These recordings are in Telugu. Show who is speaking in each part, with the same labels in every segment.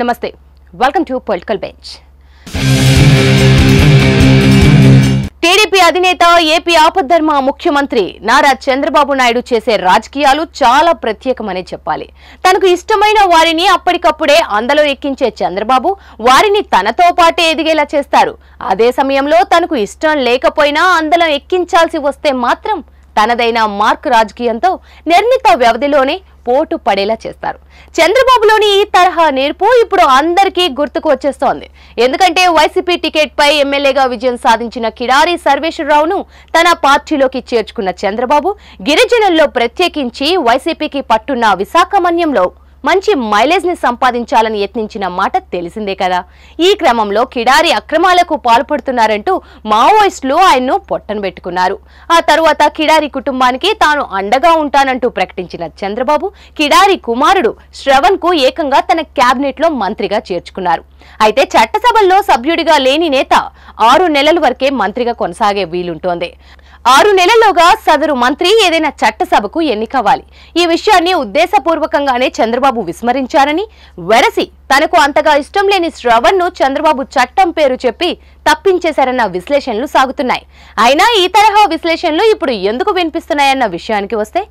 Speaker 1: నమస్తే welcome to political bench TDP అధినేత ఏపీ ఆపద్ధర్మ ముఖ్యమంత్రి నారా చంద్రబాబు నాయుడు చేసే రాజకీయాలు చాలా ప్రత్యేకమనే చెప్పాలి తనకు ఇష్టమైన వారిని అప్పటికప్పుడే అందలో ఎక్కించే చంద్రబాబు వారిని తనతో పాటే ఎదిగేలా చేస్తారు అదే సమయంలో తనకు ఇష్టం లేకపోయినా అందలో ఎక్కించాల్సి వస్తే మాత్రం తనదైన మార్క్ రాజకీయంతో నిర్ణీత వ్యవధిలోనే పోటు పడేలా చేస్తారు చంద్రబాబులోని ఈ తరహా నేర్పు ఇప్పుడు అందరికీ గుర్తుకు వచ్చేస్తోంది ఎందుకంటే వైసీపీ టికెట్ పై ఎమ్మెల్యేగా విజయం సాధించిన కిడారి సర్వేశ్వరరావును తన పార్టీలోకి చేర్చుకున్న చంద్రబాబు గిరిజనుల్లో ప్రత్యేకించి వైసీపీకి పట్టున్న విశాఖమన్యంలో మంచి మైలేజ్ని సంపాదించాలని యత్నించిన మాట తెలిసిందే కదా ఈ క్రమంలో కిడారి అక్రమాలకు పాల్పడుతున్నారంటూ మావోయిస్టులు ఆయన్ను పొట్టనబెట్టుకున్నారు ఆ తరువాత కిడారి కుటుంబానికి తాను అండగా ఉంటానంటూ ప్రకటించిన చంద్రబాబు కిడారి కుమారుడు శ్రవణ్ కు ఏకంగా తన క్యాబినెట్లో మంత్రిగా చేర్చుకున్నారు అయితే చట్టసభల్లో సభ్యుడిగా లేని నేత ఆరు నెలల వరకే మంత్రిగా కొనసాగే వీలుంటోంది ఆరు నెలల్లోగా సదరు మంత్రి ఏదైనా చట్టసభకు ఎన్నికవ్వాలి ఈ విషయాన్ని ఉద్దేశపూర్వకంగానే చంద్రబాబు విస్మరించారని వెరసి తనకు అంతగా ఇష్టం లేని శ్రవణ్ను చంద్రబాబు చట్టం పేరు చెప్పి తప్పించేశారన్న విశ్లేషణలు సాగుతున్నాయి అయినా ఈ తరహా విశ్లేషణలు ఇప్పుడు ఎందుకు వినిపిస్తున్నాయన్న విషయానికి వస్తే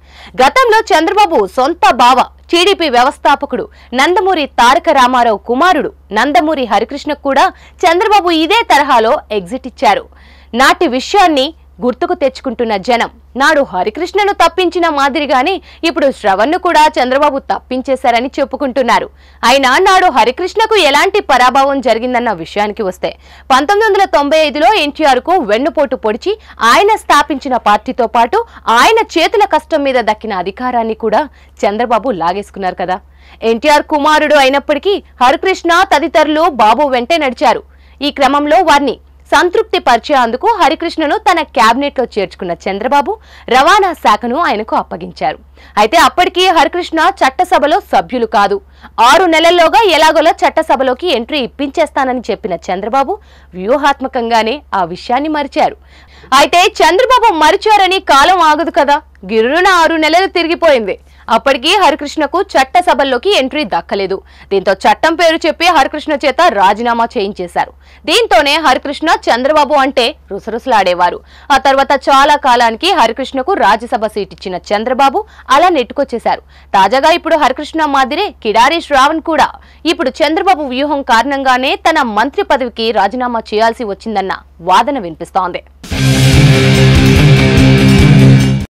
Speaker 1: గతంలో చంద్రబాబు సొంత బావ టీడీపీ వ్యవస్థాపకుడు నందమూరి తారక రామారావు కుమారుడు నందమూరి హరికృష్ణ కూడా చంద్రబాబు ఇదే తరహాలో ఎగ్జిట్ ఇచ్చారు నాటి విషయాన్ని గుర్తుకు తెచ్చుకుంటున్న జనం నాడు హరికృష్ణను తప్పించిన మాదిరిగానే ఇప్పుడు శ్రవణ్ను కూడా చంద్రబాబు తప్పించేశారని చెప్పుకుంటున్నారు అయినా నాడు హరికృష్ణకు ఎలాంటి పరాభవం జరిగిందన్న విషయానికి వస్తే పంతొమ్మిది వందల తొంభై ఐదులో ఎన్టీఆర్కు వెన్నుపోటు పొడిచి ఆయన స్థాపించిన పార్టీతో పాటు ఆయన చేతుల కష్టం మీద దక్కిన అధికారాన్ని కూడా చంద్రబాబు లాగేసుకున్నారు కదా ఎన్టీఆర్ కుమారుడు అయినప్పటికీ హరికృష్ణ తదితరులు బాబు వెంటే నడిచారు ఈ క్రమంలో వారిని సంతృప్తి పరిచేందుకు హరికృష్ణను తన క్యాబినెట్ లో చేర్చుకున్న చంద్రబాబు రవాణా శాఖను ఆయనకు అప్పగించారు అయితే అప్పటికీ హరికృష్ణ చట్టసభలో సభ్యులు కాదు ఆరు నెలల్లోగా ఎలాగోలా చట్టసభలోకి ఎంట్రీ ఇప్పించేస్తానని చెప్పిన చంద్రబాబు వ్యూహాత్మకంగానే ఆ విషయాన్ని మరిచారు అయితే చంద్రబాబు మరిచారని కాలం ఆగదు కదా గిర్రున ఆరు నెలలు తిరిగిపోయింది అప్పటికి హరికృష్ణకు చట్టసభల్లోకి ఎంట్రీ దక్కలేదు దీంతో చట్టం పేరు చెప్పి హరికృష్ణ చేత రాజీనామా చేయించేశారు దీంతోనే హరికృష్ణ చంద్రబాబు అంటే రుసరుసలాడేవారు ఆ తర్వాత చాలా కాలానికి హరికృష్ణకు రాజ్యసభ సీట్ ఇచ్చిన చంద్రబాబు అలా నెట్టుకొచ్చేశారు తాజాగా ఇప్పుడు హరికృష్ణ మాదిరే కిడారి శ్రావణ్ కూడా ఇప్పుడు చంద్రబాబు వ్యూహం కారణంగానే తన మంత్రి పదవికి రాజీనామా చేయాల్సి వచ్చిందన్న వాదన వినిపిస్తోంది